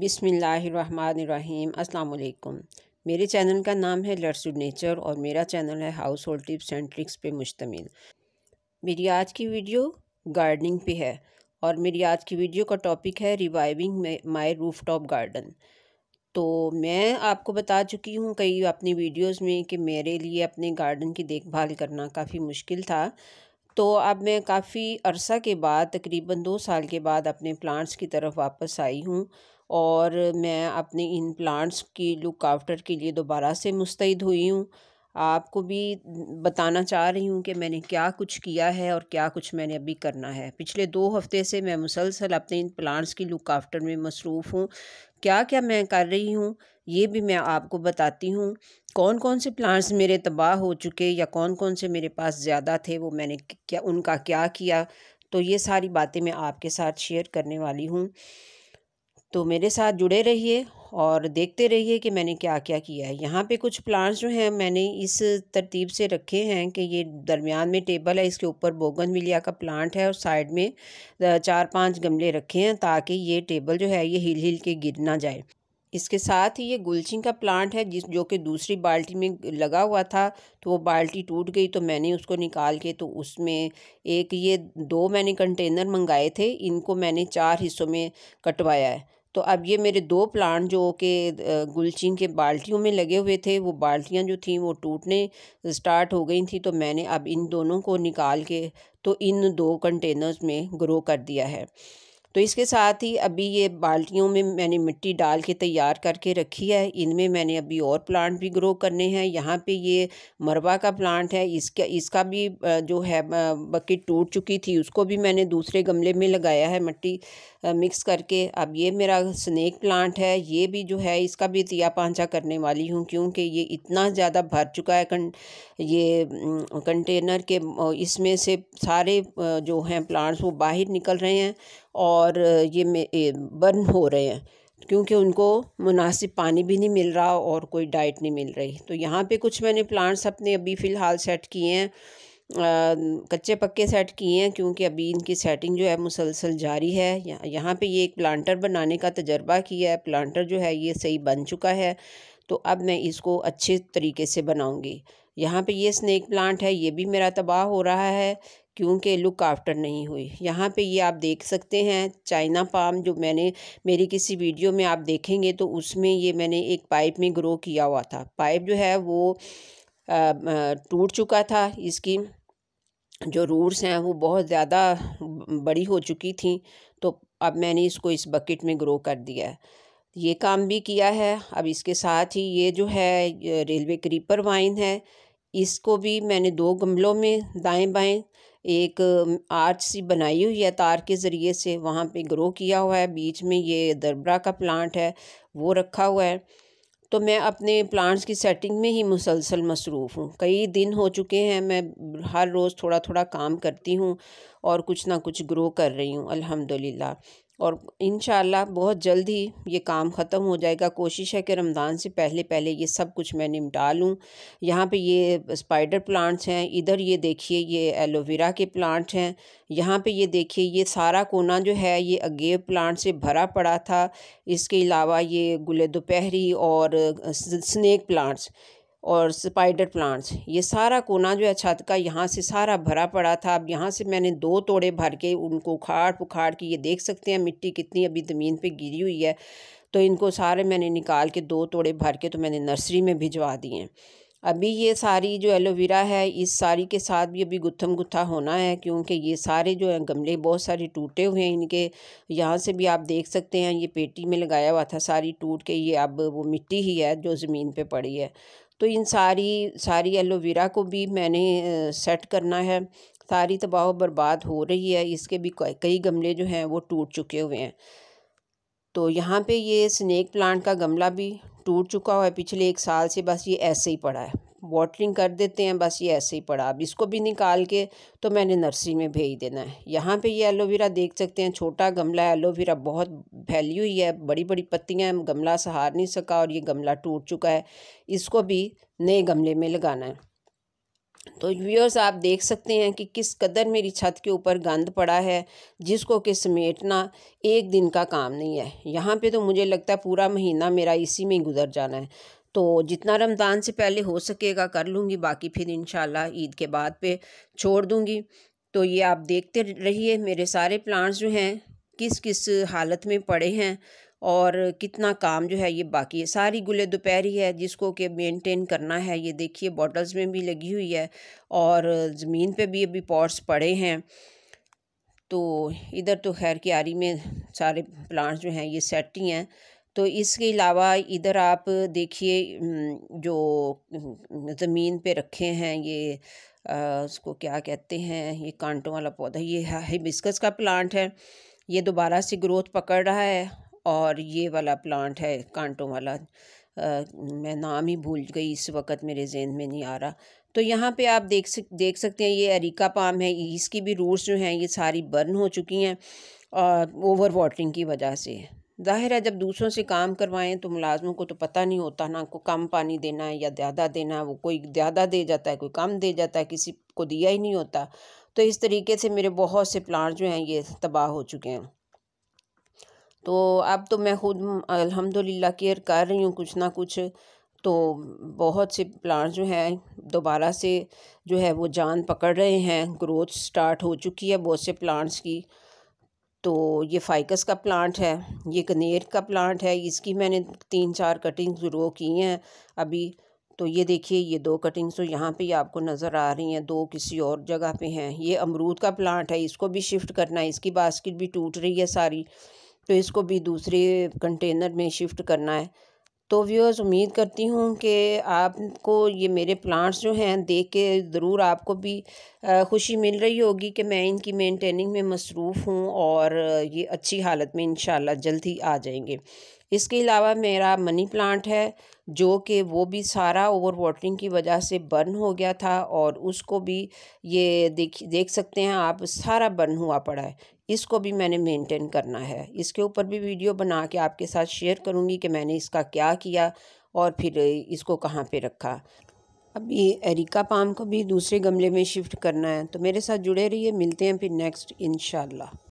बिसमीम् अल्लाम मेरे चैनल का नाम है लट्स नेचर और मेरा चैनल है household tips and tricks पे मुश्तमिल मेरी आज की वीडियो गार्डनिंग पे है और मेरी आज की वीडियो का टॉपिक है रिवाइविंग माय रूफटॉप गार्डन तो मैं आपको बता चुकी हूँ कई अपनी वीडियोस में कि मेरे लिए अपने गार्डन की देखभाल करना काफ़ी मुश्किल था तो अब मैं काफ़ी अरसा के बाद तकरीबन दो साल के बाद अपने प्लांट्स की तरफ वापस आई हूँ और मैं अपने इन प्लांट्स की लुक आफ्टर के लिए दोबारा से मुस्तैद हुई हूँ आपको भी बताना चाह रही हूँ कि मैंने क्या कुछ किया है और क्या कुछ मैंने अभी करना है पिछले दो हफ्ते से मैं मुसलसल अपने इन प्लांट्स की लुक आफ्टर में मसरूफ़ हूँ क्या क्या मैं कर रही हूँ ये भी मैं आपको बताती हूँ कौन कौन से प्लांट्स मेरे तबाह हो चुके या कौन कौन से मेरे पास ज़्यादा थे वो मैंने क्या उनका क्या किया तो ये सारी बातें मैं आपके साथ शेयर करने वाली हूँ तो मेरे साथ जुड़े रहिए और देखते रहिए कि मैंने क्या क्या किया है यहाँ पे कुछ प्लांट्स जो हैं मैंने इस तरतीब से रखे हैं कि ये दरमियान में टेबल है इसके ऊपर बोगन मिलिया का प्लांट है और साइड में चार पांच गमले रखे हैं ताकि ये टेबल जो है ये हिल हिल के गिर ना जाए इसके साथ ही ये गुलचिन का प्लांट है जिस जो कि दूसरी बाल्टी में लगा हुआ था तो वो बाल्टी टूट गई तो मैंने उसको निकाल के तो उसमें एक ये दो मैंने कंटेनर मंगाए थे इनको मैंने चार हिस्सों में कटवाया है तो अब ये मेरे दो प्लांट जो कि गुलचिन के बाल्टियों में लगे हुए थे वो बाल्टियाँ जो थी वो टूटने स्टार्ट हो गई थी तो मैंने अब इन दोनों को निकाल के तो इन दो कंटेनर्स में ग्रो कर दिया है तो इसके साथ ही अभी ये बाल्टियों में मैंने मिट्टी डाल के तैयार करके रखी है इनमें मैंने अभी और प्लांट भी ग्रो करने हैं यहाँ पे ये मरवा का प्लांट है इसका इसका भी जो है बकेट टूट चुकी थी उसको भी मैंने दूसरे गमले में लगाया है मिट्टी मिक्स करके अब ये मेरा स्नैक प्लांट है ये भी जो है इसका भी तिया पाँचा करने वाली हूँ क्योंकि ये इतना ज़्यादा भर चुका है कं, ये कंटेनर के इसमें से सारे जो हैं प्लांट्स वो बाहर निकल रहे हैं और ये बर्न हो रहे हैं क्योंकि उनको मुनासिब पानी भी नहीं मिल रहा और कोई डाइट नहीं मिल रही तो यहाँ पे कुछ मैंने प्लांट्स अपने अभी फ़िलहाल सेट किए हैं कच्चे पक्के सेट किए हैं क्योंकि अभी इनकी सेटिंग जो है मुसलसल जारी है यहाँ पे ये एक प्लांटर बनाने का तजर्बा किया है प्लांटर जो है ये सही बन चुका है तो अब मैं इसको अच्छे तरीके से बनाऊँगी यहाँ पे ये स्नैक प्लांट है ये भी मेरा तबाह हो रहा है क्योंकि लुक आफ्टर नहीं हुई यहाँ पे ये आप देख सकते हैं चाइना पाम जो मैंने मेरी किसी वीडियो में आप देखेंगे तो उसमें ये मैंने एक पाइप में ग्रो किया हुआ था पाइप जो है वो टूट चुका था इसकी जो रूट्स हैं वो बहुत ज़्यादा बड़ी हो चुकी थी तो अब मैंने इसको इस बकेट में ग्रो कर दिया है ये काम भी किया है अब इसके साथ ही ये जो है रेलवे क्रीपर वाइन है इसको भी मैंने दो गमलों में दाएं बाएं एक आर्च सी बनाई हुई है तार के ज़रिए से वहाँ पे ग्रो किया हुआ है बीच में ये दरबरा का प्लांट है वो रखा हुआ है तो मैं अपने प्लांट्स की सेटिंग में ही मुसलसल मसरूफ़ हूँ कई दिन हो चुके हैं मैं हर रोज़ थोड़ा थोड़ा काम करती हूँ और कुछ ना कुछ ग्रो कर रही हूँ अल्हम्दुलिल्लाह और इन बहुत जल्द ही ये काम ख़त्म हो जाएगा कोशिश है कि रमज़ान से पहले पहले ये सब कुछ मैं निपटा लूँ यहाँ पे ये स्पाइडर प्लांट्स हैं इधर ये देखिए ये एलोवेरा के प्लांट हैं यहाँ पे ये देखिए ये सारा कोना जो है ये अगेव प्लांट से भरा पड़ा था इसके अलावा ये गुले दोपहरी और स्नैक प्लांट्स और स्पाइडर प्लांट्स ये सारा कोना जो है छत का यहाँ से सारा भरा पड़ा था अब यहाँ से मैंने दो तोड़े भर के उनको उखाड़ पुखाड़ के ये देख सकते हैं मिट्टी कितनी अभी ज़मीन पे गिरी हुई है तो इनको सारे मैंने निकाल के दो तोड़े भर के तो मैंने नर्सरी में भिजवा दिए हैं अभी ये सारी जो एलोवेरा है इस सारी के साथ भी अभी गुत्थम गुत्था होना है क्योंकि ये सारे जो हैं गमले बहुत सारे टूटे हुए हैं इनके यहाँ से भी आप देख सकते हैं ये पेटी में लगाया हुआ था सारी टूट के ये अब वो मिट्टी ही है जो ज़मीन पे पड़ी है तो इन सारी सारी एलोवेरा को भी मैंने सेट करना है सारी तबाह बर्बाद हो रही है इसके भी कई गमले जो हैं वो टूट चुके हुए हैं तो यहाँ पे ये स्नैक प्लांट का गमला भी टूट चुका हुआ है पिछले एक साल से बस ये ऐसे ही पड़ा है वाटरिंग कर देते हैं बस ये ऐसे ही पड़ा अब इसको भी निकाल के तो मैंने नर्सरी में भेज देना है यहाँ पे ये एलोवेरा देख सकते हैं छोटा गमला है एलोवेरा बहुत वैल्यू ही है बड़ी बड़ी पत्तियाँ हैं गमला सहार नहीं सका और ये गमला टूट चुका है इसको भी नए गमले में लगाना है तो व्यूअर्स आप देख सकते हैं कि किस कदर मेरी छत के ऊपर गंद पड़ा है जिसको कि समेटना एक दिन का काम नहीं है यहाँ पे तो मुझे लगता है पूरा महीना मेरा इसी में गुजर जाना है तो जितना रमज़ान से पहले हो सकेगा कर लूँगी बाकी फिर इन ईद के बाद पे छोड़ दूँगी तो ये आप देखते रहिए मेरे सारे प्लांट्स जो हैं किस किस हालत में पड़े हैं और कितना काम जो है ये बाकी है सारी गुले दोपहरी है जिसको कि मेंटेन करना है ये देखिए बॉटल्स में भी लगी हुई है और ज़मीन पे भी अभी पॉट्स पड़े हैं तो इधर तो खैर क्यारी में सारे प्लांट्स जो हैं ये सेट ही हैं तो इसके अलावा इधर आप देखिए जो ज़मीन पे रखे हैं ये आ, उसको क्या कहते हैं ये कांटों वाला पौधा ये हिबिस्कस का प्लांट है ये दोबारा से ग्रोथ पकड़ रहा है और ये वाला प्लांट है कांटों वाला आ, मैं नाम ही भूल गई इस वक्त मेरे जहन में नहीं आ रहा तो यहाँ पे आप देख सक देख सकते हैं ये अरिका पाम है इसकी भी रूट्स जो हैं ये सारी बर्न हो चुकी हैं और ओवर वाटरिंग की वजह से ज़ाहिर है जब दूसरों से काम करवाएं तो मुलाजमों को तो पता नहीं होता ना को कम पानी देना है या ज़्यादा देना है वो कोई ज़्यादा दे जाता है कोई कम दे जाता है किसी को दिया ही नहीं होता तो इस तरीके से मेरे बहुत से प्लान जो हैं ये तबाह हो चुके हैं तो अब तो मैं खुद अल्हम्दुलिल्लाह केयर कर रही हूँ कुछ ना कुछ तो बहुत से प्लान जो हैं दोबारा से जो है वो जान पकड़ रहे हैं ग्रोथ स्टार्ट हो चुकी है बहुत से प्लांट्स की तो ये फ़ाइकस का प्लांट है ये कनेर का प्लांट है इसकी मैंने तीन चार कटिंग्स रो की हैं अभी तो ये देखिए ये दो कटिंग्स तो यहाँ पे आपको नज़र आ रही हैं दो किसी और जगह पे हैं ये अमरूद का प्लांट है इसको भी शिफ्ट करना है इसकी बास्केट भी टूट रही है सारी तो इसको भी दूसरे कंटेनर में शिफ्ट करना है तो व्यूअर्स उम्मीद करती हूँ कि आपको ये मेरे प्लांट्स जो हैं देख के ज़रूर आपको भी खुशी मिल रही होगी कि मैं इनकी मेंटेनिंग में मसरूफ़ हूँ और ये अच्छी हालत में इन जल्द ही आ जाएंगे इसके अलावा मेरा मनी प्लांट है जो कि वो भी सारा ओवर वाटरिंग की वजह से बर्न हो गया था और उसको भी ये देख देख सकते हैं आप सारा बर्न हुआ पड़ा है इसको भी मैंने मेंटेन करना है इसके ऊपर भी वीडियो बना के आपके साथ शेयर करूँगी कि मैंने इसका क्या किया और फिर इसको कहाँ पे रखा अभी एरिका पाम को भी दूसरे गमले में शिफ्ट करना है तो मेरे साथ जुड़े रहिए मिलते हैं फिर नेक्स्ट इन